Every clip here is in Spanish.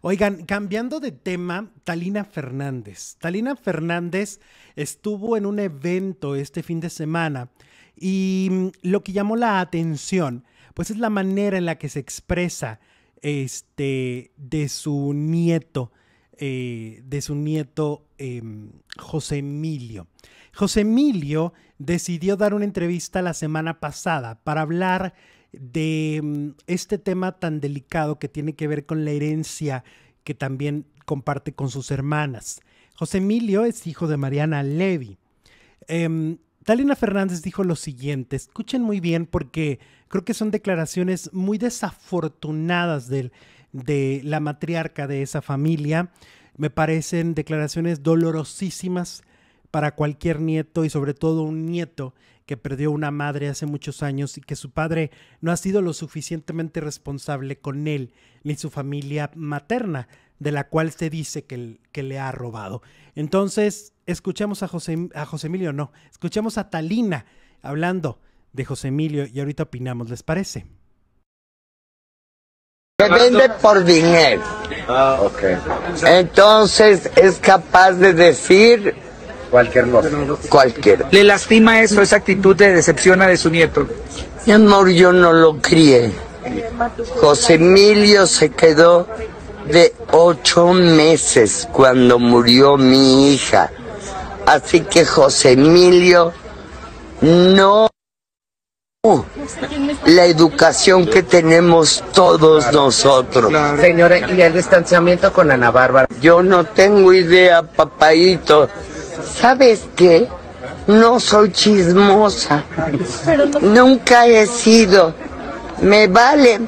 Oigan, cambiando de tema, Talina Fernández. Talina Fernández estuvo en un evento este fin de semana y mm, lo que llamó la atención, pues es la manera en la que se expresa este, de su nieto, eh, de su nieto em, José Emilio. José Emilio decidió dar una entrevista la semana pasada para hablar de mm, este tema tan delicado que tiene que ver con la herencia que también comparte con sus hermanas. José Emilio es hijo de Mariana Levy. Em, Talina Fernández dijo lo siguiente, escuchen muy bien porque creo que son declaraciones muy desafortunadas de la matriarca de esa familia. Me parecen declaraciones dolorosísimas para cualquier nieto y sobre todo un nieto que perdió una madre hace muchos años y que su padre no ha sido lo suficientemente responsable con él ni su familia materna, de la cual se dice que, que le ha robado. Entonces, escuchamos a José, a Emilio, no, escuchamos a Talina hablando de José Emilio y ahorita opinamos, ¿les parece? Se vende por dinero. Ah, Entonces es capaz de decir Cualquier Cualquier. ¿Le lastima eso, esa actitud de decepción de su nieto? Mi amor, yo no lo crié. José Emilio se quedó de ocho meses cuando murió mi hija. Así que José Emilio no... La educación que tenemos todos nosotros. Señora, ¿y el distanciamiento con Ana Bárbara? Yo no tengo idea, papaito. ¿sabes qué? No soy chismosa. Nunca he sido. Me vale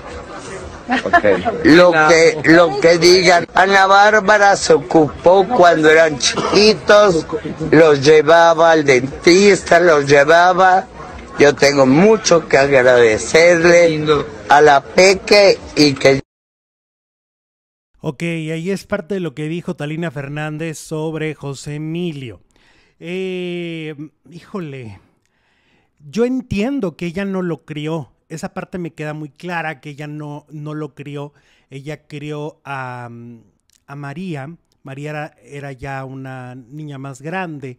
lo, que, lo que digan. Ana Bárbara se ocupó cuando eran chiquitos, los llevaba al dentista, los llevaba. Yo tengo mucho que agradecerle a la Peque y que... Ok, ahí es parte de lo que dijo Talina Fernández sobre José Emilio. Eh, híjole, yo entiendo que ella no lo crió. Esa parte me queda muy clara, que ella no, no lo crió. Ella crió a, a María. María era, ya una niña más grande.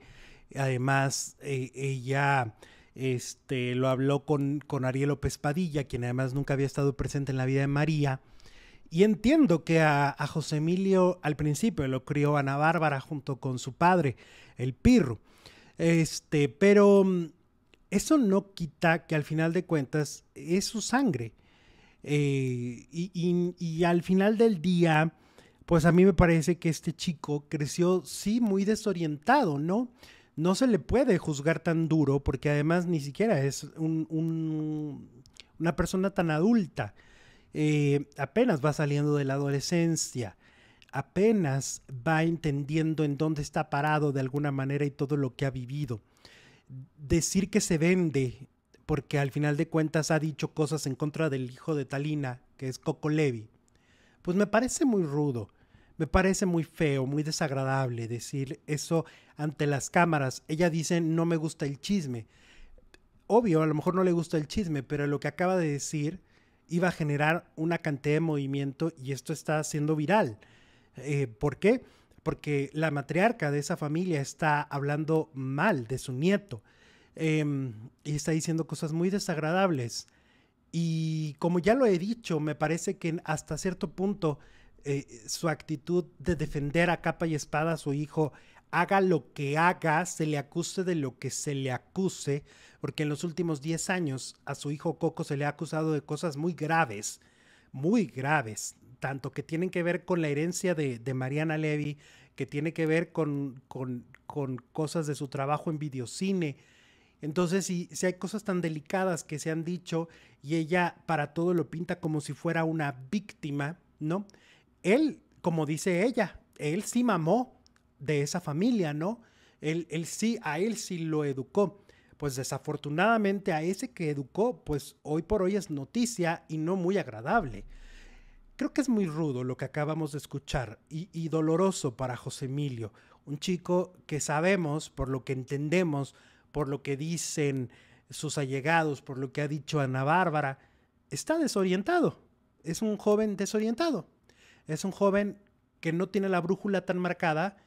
Además, eh, ella este, lo habló con, con Ariel López Padilla, quien además nunca había estado presente en la vida de María. Y entiendo que a, José Emilio al principio lo crió Ana Bárbara junto con su padre, el Pirro. Este, pero mm, eso no quita que al final de cuentas es su sangre. Eh, y, al final del día, pues a mí me parece que este chico creció, sí, muy desorientado, ¿no? No se le puede juzgar tan duro porque además ni siquiera es una persona tan adulta. Eh, apenas va saliendo de la adolescencia, apenas va entendiendo en dónde está parado de alguna manera y todo lo que ha vivido. Decir que se vende, porque al final de cuentas ha dicho cosas en contra del hijo de Talina, que es Coco Levi, pues me parece muy rudo. Me parece muy feo, muy desagradable decir eso ante las cámaras. Ella dice, no me gusta el chisme. Obvio, a lo mejor no le gusta el chisme, pero lo que acaba de decir iba a generar una cantidad de movimiento y esto está siendo viral. Eh, ¿Por qué? Porque la matriarca de esa familia está hablando mal de su nieto em, y está diciendo cosas muy desagradables. Y como ya lo he dicho, me parece que hasta cierto punto eh, su actitud de defender a capa y espada a su hijo haga lo que haga, se le acuse de lo que se le acuse, porque en los últimos 10 años a su hijo Coco se le ha acusado de cosas muy graves, muy graves, tanto que tienen que ver con la herencia de, Mariana Levy, que tiene que ver con, cosas de su trabajo en videocine. Entonces, si, si hay cosas tan delicadas que se han dicho y ella para todo lo pinta como si fuera una víctima, ¿no? Él, como dice ella, él sí mamó, de esa familia, ¿no? Él, sí, a él sí lo educó. Pues desafortunadamente a ese que educó, pues hoy por hoy es noticia y no muy agradable. Creo que es muy rudo lo que acabamos de escuchar y, y doloroso para José Emilio, un chico que sabemos, por lo que entendemos, por lo que dicen sus allegados, por lo que ha dicho Ana Bárbara, está desorientado. Es un joven desorientado. Es un joven que no tiene la brújula tan marcada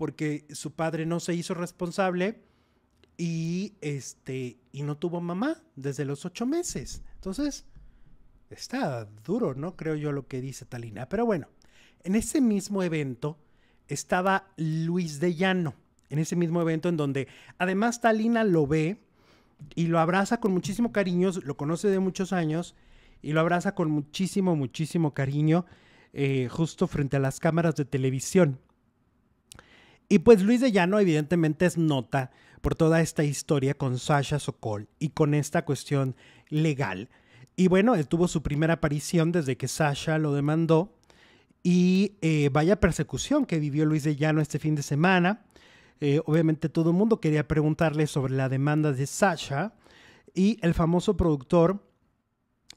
porque su padre no se hizo responsable y, este, y no tuvo mamá desde los ocho meses. Entonces, está duro, ¿no? Creo yo lo que dice Talina. Pero bueno, en ese mismo evento estaba Luis de Llano, en ese mismo evento en donde además Talina lo ve y lo abraza con muchísimo cariño, lo conoce de muchos años y lo abraza con muchísimo, muchísimo cariño eh, justo frente a las cámaras de televisión. Y pues Luis de Llano evidentemente es nota por toda esta historia con Sasha Sokol y con esta cuestión legal. Y bueno, él tuvo su primera aparición desde que Sasha lo demandó. Y eh, vaya persecución que vivió Luis de Llano este fin de semana. Eh, obviamente todo el mundo quería preguntarle sobre la demanda de Sasha. Y el famoso productor,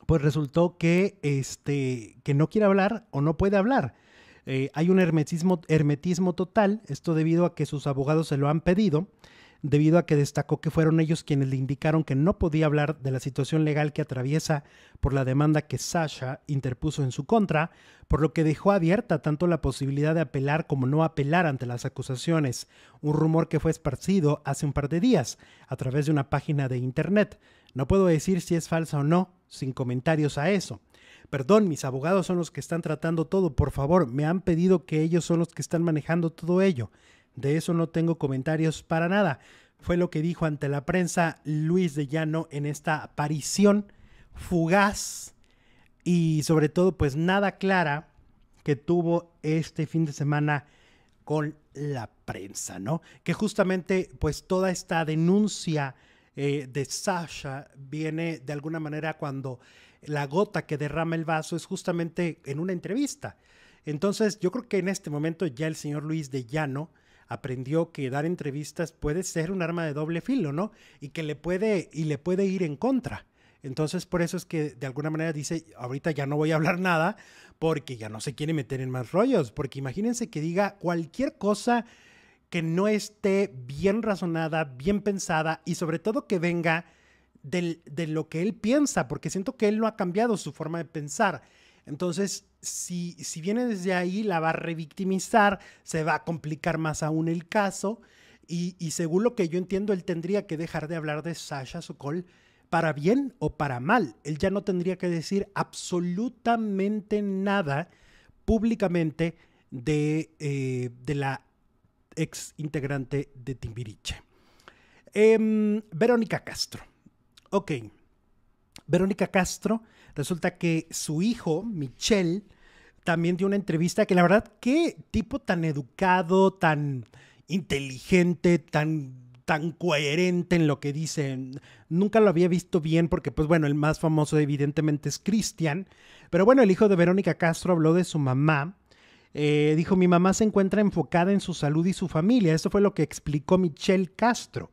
pues resultó que, este, que no quiere hablar o no puede hablar. Eh, hay un hermetismo, hermetismo total, esto debido a que sus abogados se lo han pedido, debido a que destacó que fueron ellos quienes le indicaron que no podía hablar de la situación legal que atraviesa por la demanda que Sasha interpuso en su contra, por lo que dejó abierta tanto la posibilidad de apelar como no apelar ante las acusaciones, un rumor que fue esparcido hace un par de días a través de una página de internet. No puedo decir si es falsa o no, sin comentarios a eso perdón, mis abogados son los que están tratando todo, por favor, me han pedido que ellos son los que están manejando todo ello. De eso no tengo comentarios para nada. Fue lo que dijo ante la prensa Luis de Llano en esta aparición fugaz y sobre todo pues nada clara que tuvo este fin de semana con la prensa, ¿no? Que justamente pues toda esta denuncia eh, de Sasha viene de alguna manera cuando la gota que derrama el vaso es justamente en una entrevista. Entonces yo creo que en este momento ya el señor Luis de Llano aprendió que dar entrevistas puede ser un arma de doble filo, ¿no? Y que le puede, y le puede ir en contra. Entonces, por eso es que de alguna manera dice, ahorita ya no voy a hablar nada porque ya no se quiere meter en más rollos, porque imagínense que diga cualquier cosa que no esté bien razonada, bien pensada y sobre todo que venga de lo que él piensa, porque siento que él no ha cambiado su forma de pensar. Entonces, si, si viene desde ahí, la va a revictimizar, se va a complicar más aún el caso. Y, según lo que yo entiendo, él tendría que dejar de hablar de Sasha Sokol para bien o para mal. Él ya no tendría que decir absolutamente nada públicamente de, eh, de la ex integrante de Timbiriche. Em, Verónica Castro. Ok. Verónica Castro, resulta que su hijo, Michelle, también dio una entrevista que la verdad, qué tipo tan educado, tan inteligente, tan, tan coherente en lo que dice. Nunca lo había visto bien porque, pues bueno, el más famoso evidentemente es Cristian. Pero bueno, el hijo de Verónica Castro habló de su mamá. Eh, dijo, mi mamá se encuentra enfocada en su salud y su familia. Eso fue lo que explicó Michelle Castro.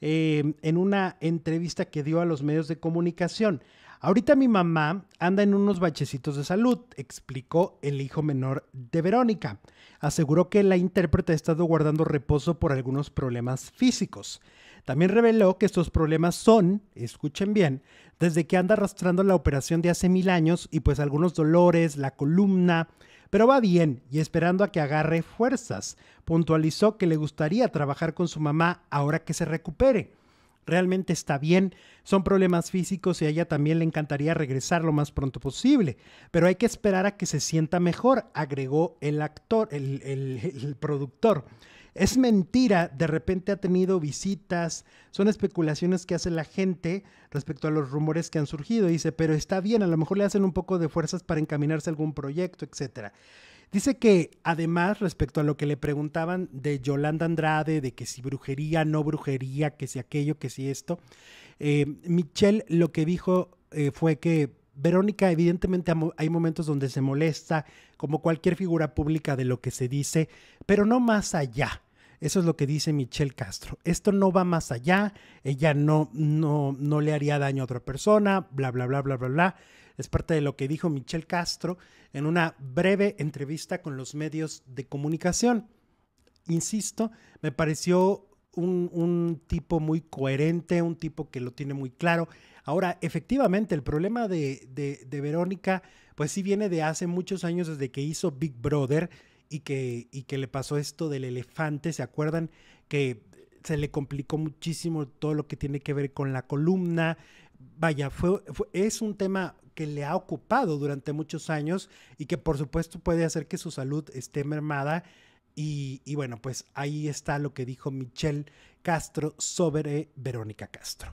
Em, en una entrevista que dio a los medios de comunicación. Ahorita mi mamá anda en unos bachecitos de salud, explicó el hijo menor de Verónica. Aseguró que la intérprete ha estado guardando reposo por algunos problemas físicos. También reveló que estos problemas son, escuchen bien, desde que anda arrastrando la operación de hace mil años y pues algunos dolores, la columna, pero va bien y esperando a que agarre fuerzas. Puntualizó que le gustaría trabajar con su mamá ahora que se recupere. Realmente está bien, son problemas físicos y a ella también le encantaría regresar lo más pronto posible, pero hay que esperar a que se sienta mejor, agregó el actor, el, el productor es mentira, de repente ha tenido visitas, son especulaciones que hace la gente respecto a los rumores que han surgido, dice, pero está bien, a lo mejor le hacen un poco de fuerzas para encaminarse a algún proyecto, etcétera. Dice que además, respecto a lo que le preguntaban de Yolanda Andrade, de que si brujería, no brujería, que si aquello, que si esto, eh, Michelle lo que dijo eh, fue que Verónica evidentemente hay momentos donde se molesta, como cualquier figura pública de lo que se dice, pero no más allá. Eso es lo que dice Michelle Castro. Esto no va más allá, ella no, no, no le haría daño a otra persona, bla, bla, bla, bla, bla, bla. Es parte de lo que dijo Michelle Castro en una breve entrevista con los medios de comunicación. Insisto, me pareció un, tipo muy coherente, un tipo que lo tiene muy claro. Ahora, efectivamente, el problema de, de, Verónica, pues sí viene de hace muchos años, desde que hizo Big Brother y que, y que le pasó esto del elefante, ¿se acuerdan? Que se le complicó muchísimo todo lo que tiene que ver con la columna. Vaya, fue, es un tema que le ha ocupado durante muchos años y que por supuesto puede hacer que su salud esté mermada y, bueno, pues ahí está lo que dijo Michelle Castro sobre Verónica Castro.